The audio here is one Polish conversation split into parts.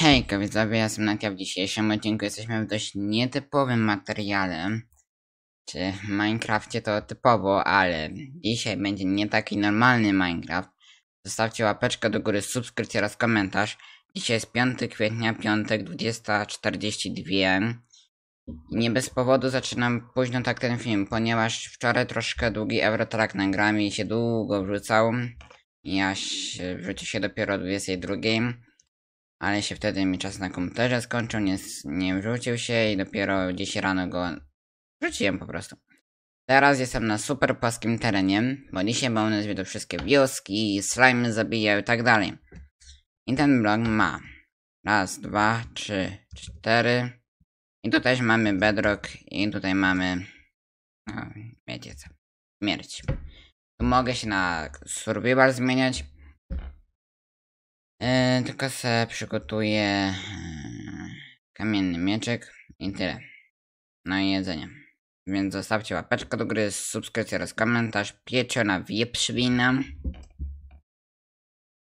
Hej, widzowie, ja jestem Natia. W dzisiejszym odcinku jesteśmy w dość nietypowym materiale. Czy w Minecrafcie to typowo, ale dzisiaj będzie nie taki normalny Minecraft. Zostawcie łapeczkę do góry, subskrypcję oraz komentarz. Dzisiaj jest 5 kwietnia, piątek 20.42. I nie bez powodu zaczynam późno tak ten film, ponieważ wczoraj troszkę długi Eurotrack nagrałem i się długo wrzucał. Ja się, wrzucił się dopiero o 22 ale się wtedy mi czas na komputerze skończył, nie, nie wrzucił się i dopiero dziś rano go wrzuciłem po prostu. Teraz jestem na super płaskim terenie, bo dzisiaj mamy zwiedzą wszystkie wioski, slime zabijają i tak dalej. I ten blok ma raz, dwa, trzy, cztery. I tutaj mamy bedrock i tutaj mamy... No, wiecie co. Śmierć. Tu mogę się na survival zmieniać. E, tylko se przygotuję e, kamienny mieczek i tyle. No i jedzenie. Więc zostawcie łapeczkę do gry, subskrypcję oraz komentarz. Pieczona wieprzwina.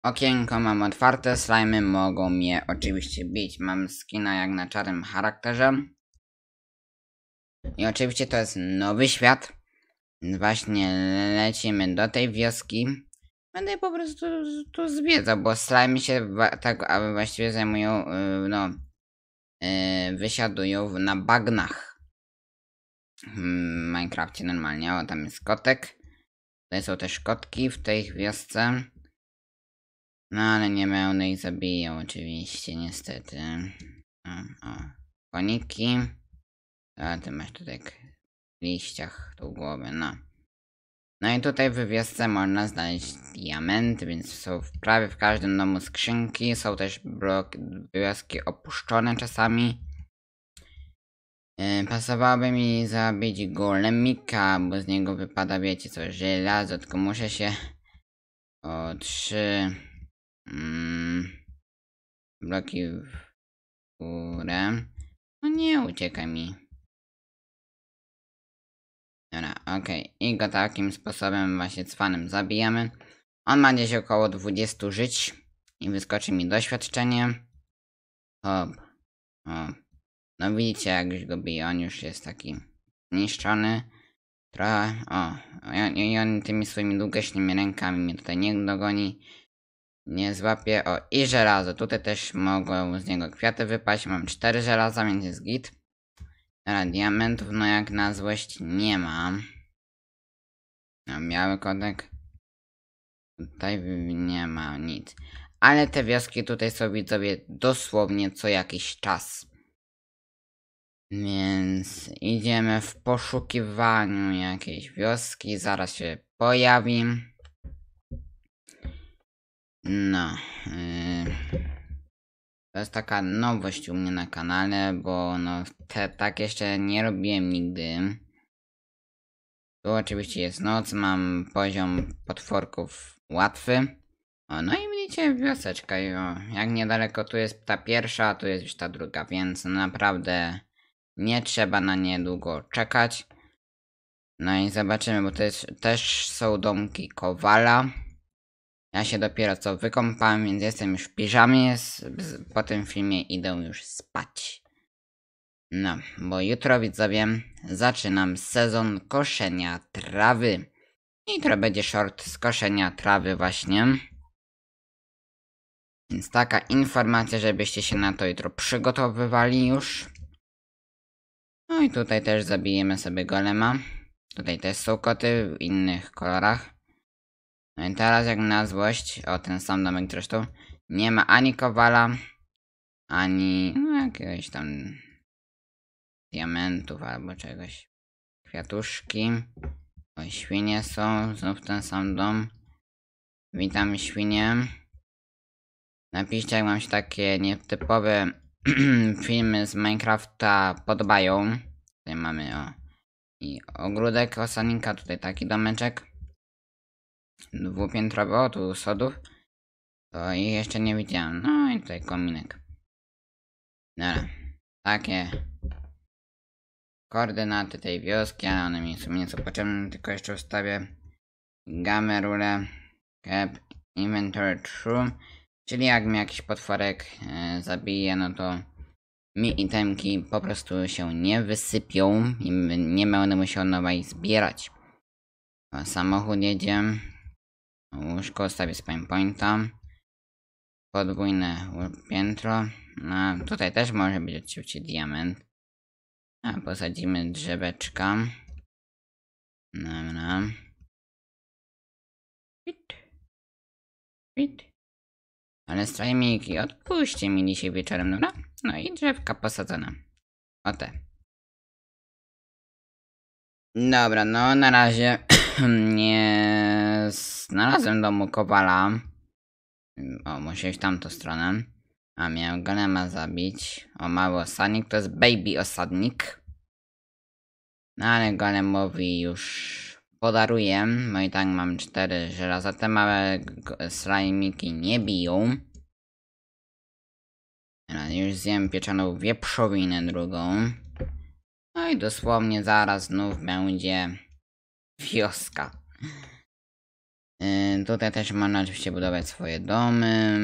Okienko mam otwarte, slajmy mogą mnie oczywiście bić. Mam skina jak na czarnym charakterze. I oczywiście to jest nowy świat. Właśnie lecimy do tej wioski. Będę je po prostu tu zwiedzał, bo slimy się tak aby właściwie zajmują, y, no, y, wysiadują na bagnach. Hmm, w Minecrafcie normalnie, o tam jest kotek. Tutaj są też kotki w tej wiosce. No ale nie one no ich zabiją oczywiście, niestety. O, o. koniki. A ty masz tutaj w liściach tą głowę, no. No i tutaj w wiosce można znaleźć diamenty, więc są w prawie w każdym domu skrzynki. Są też bloki wioski opuszczone czasami. Yy, pasowałoby mi zabić golemika, bo z niego wypada, wiecie co, żelazo, tylko muszę się... O, trzy... Mm, bloki w górę. No nie, uciekaj mi. Dobra, okej. Okay. I go takim sposobem właśnie cwanem zabijamy. On ma gdzieś około 20 żyć. I wyskoczy mi doświadczenie. Hop. O. No widzicie, jak już go bije, on już jest taki zniszczony. Trochę, o, i on, on tymi swoimi długaśnymi rękami mnie tutaj nie dogoni, nie złapie, o, i żelazo, tutaj też mogą z niego kwiaty wypaść, mam cztery żelaza, więc jest git. Radiamentów no jak na złość nie mam. No, biały kodek. Tutaj nie ma nic. Ale te wioski tutaj sobie sobie dosłownie co jakiś czas. Więc idziemy w poszukiwaniu jakiejś wioski. Zaraz się pojawi. No. Yy. To jest taka nowość u mnie na kanale, bo no te, tak jeszcze nie robiłem nigdy. Tu oczywiście jest noc, mam poziom potworków łatwy. O, no i widzicie wioseczka, jak niedaleko tu jest ta pierwsza, a tu jest już ta druga, więc naprawdę nie trzeba na nie długo czekać. No i zobaczymy, bo to też są domki Kowala. Ja się dopiero co wykąpałem, więc jestem już w piżamie. Po tym filmie idę już spać. No, bo jutro widzowie zaczynam sezon koszenia trawy. i Jutro będzie short z koszenia trawy właśnie. Więc taka informacja, żebyście się na to jutro przygotowywali już. No i tutaj też zabijemy sobie golema. Tutaj też są koty w innych kolorach. No i teraz jak na złość, o ten sam domek zresztą, nie ma ani kowala, ani no, jakiegoś tam diamentów albo czegoś. Kwiatuszki. O, świnie są, znów ten sam dom. Witam świnie. Napiszcie jak wam się takie nietypowe filmy z Minecrafta podobają. Tutaj mamy o. I ogródek osanika, tutaj taki domeczek dwupiętrowy tu sodów, to i jeszcze nie widziałem. No i tutaj kominek. Dobra, takie koordynaty tej wioski, ale one mi w sumie nie są potrzebne, tylko jeszcze ustawię gamę rule cap inventory true, czyli jak mi jakiś potworek e, zabije, no to mi itemki po prostu się nie wysypią i nie będę musiał nowej zbierać. Samochód jedziem łóżko, sobie spawn pointa, podwójne piętro, a no, tutaj też może być oczywiście diament, a posadzimy drzeweczka, dobra, pit, pit, ale strajmiki, odpuśćcie mi dzisiaj wieczorem, dobra? No i drzewka posadzona o te. Dobra, no na razie nie znalazłem domu Kowala. O, musiałeś tamtą stronę. A miałem golema zabić. O, mały osadnik, to jest baby osadnik. No ale golem mówi już podaruję, No i tak mam cztery żelaza. Te małe slajmiki nie biją. No, już zjem pieczoną wieprzowinę drugą. No i dosłownie zaraz znów będzie wioska. Yy, tutaj też można oczywiście budować swoje domy.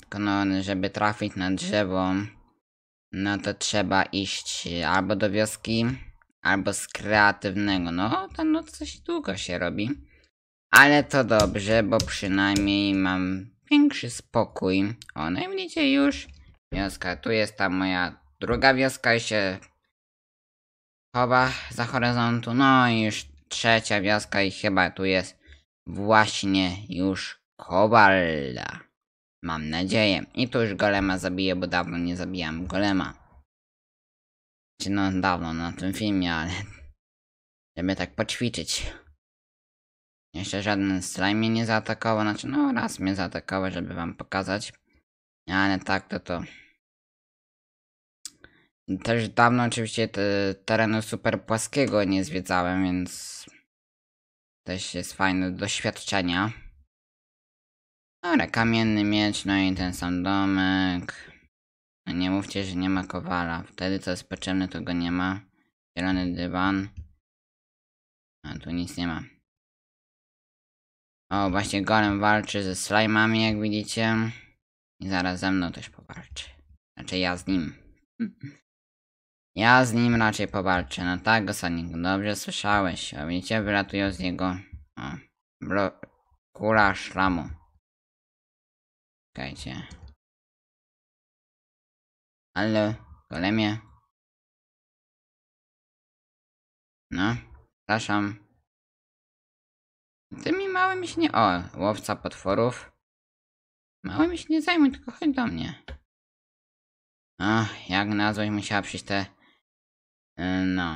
Tylko no, żeby trafić na drzewo, no to trzeba iść albo do wioski, albo z kreatywnego. No, tam no coś długo się robi. Ale to dobrze, bo przynajmniej mam większy spokój. O, no i widzicie już wioska. Tu jest ta moja druga wioska i się chowa za horyzontu. No i już trzecia wioska i chyba tu jest właśnie już kobalda Mam nadzieję. I tu już golema zabiję, bo dawno nie zabijam golema. Czy znaczy, no dawno na tym filmie, ale... Żeby tak poćwiczyć. Jeszcze żaden slime mnie nie zaatakował, znaczy no raz mnie zaatakował, żeby wam pokazać. Ale tak to to... Też dawno oczywiście te, terenu super płaskiego nie zwiedzałem, więc też jest fajne doświadczenia. Dobra, kamienny miecz, no i ten sam domek. No nie mówcie, że nie ma kowala. Wtedy co jest potrzebne, to go nie ma. Zielony dywan. A tu nic nie ma. O, właśnie golem walczy ze slajmami, jak widzicie. I zaraz ze mną też powalczy. Znaczy ja z nim. Ja z nim raczej powalczę. No tak, Gosanik, dobrze słyszałeś. A widzicie, wylatują z niego... O, bro... Kula szlamu. Czekajcie. Ale, golemie. No, przepraszam. Tymi małymi się nie... O, łowca potworów. Małymi się nie zajmuj, tylko chodź do mnie. Ach, jak na złość musiała przyjść te E, no.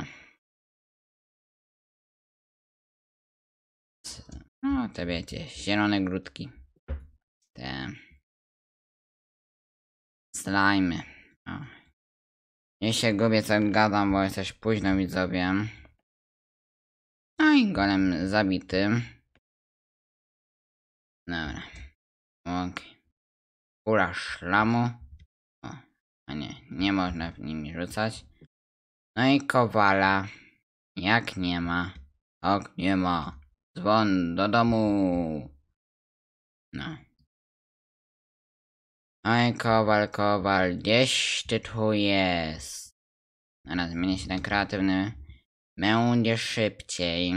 No, to wiecie, zielone grudki. Te... Slimy. O. Ja się gubię co gadam, bo jesteś późno widzowie. No i golem zabity. Dobra. Okej. Okay. szlamu. O, a nie, nie można w nim rzucać. No i Kowala. Jak nie ma? Ok, nie ma. Dzwon do domu. No. Oj, no Kowal, Kowal, gdzieś ty tu jest? Teraz zmienię się ten kreatywny. Będzie szybciej.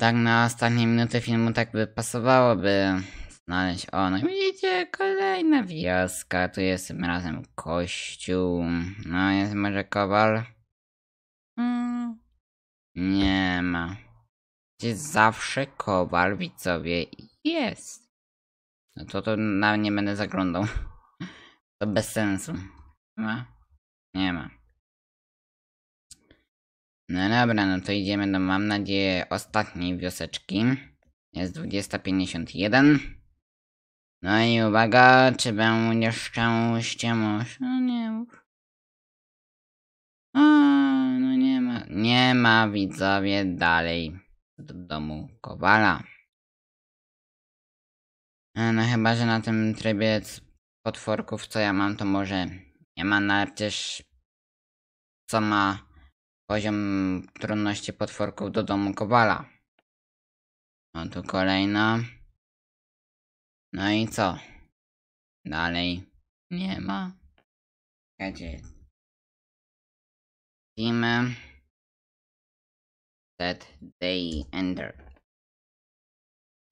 Tak na ostatnie minuty filmu tak by pasowałoby znaleźć. O, no widzicie, kolejna wioska. Tu jest tym razem kościół. No, jest może kowal? Mm. Nie ma. Gdzie zawsze kowal, widzowie, jest. No to to na nie będę zaglądał. To bez sensu. Nie ma? Nie ma. No dobra, no to idziemy do, mam nadzieję, ostatniej wioseczki. Jest 20.51. No i uwaga, czy będzie szczęście no maszynów? A, no nie ma, nie ma widzowie dalej do domu Kowala. No chyba, że na tym trybie potworków, co ja mam, to może nie ma, no też co ma poziom trudności potworków do domu Kowala. No tu kolejna. No i co? Dalej nie ma. Czekajcie. Team that day ender.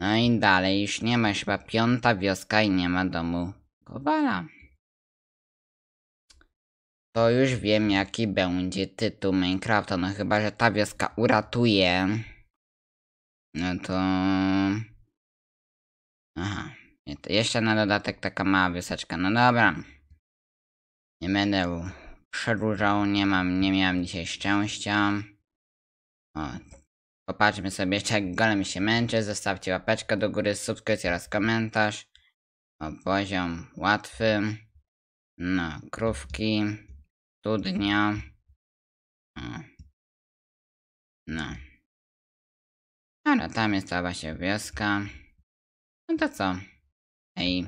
No i dalej już nie ma chyba piąta wioska i nie ma domu Kowala. To już wiem jaki będzie tytuł Minecrafta, no chyba, że ta wioska uratuje. No to... Aha. I to jeszcze na dodatek taka mała wyseczka. No dobra. Nie będę przedłużał, nie mam, nie miałem dzisiaj szczęścia. O. Popatrzmy sobie jeszcze jak golem się męczy. Zostawcie łapeczkę do góry, subskrypcję oraz komentarz. O, poziom łatwy. No, krówki. Studnia. O. No. Ale tam jest ta właśnie wioska. No to co? aim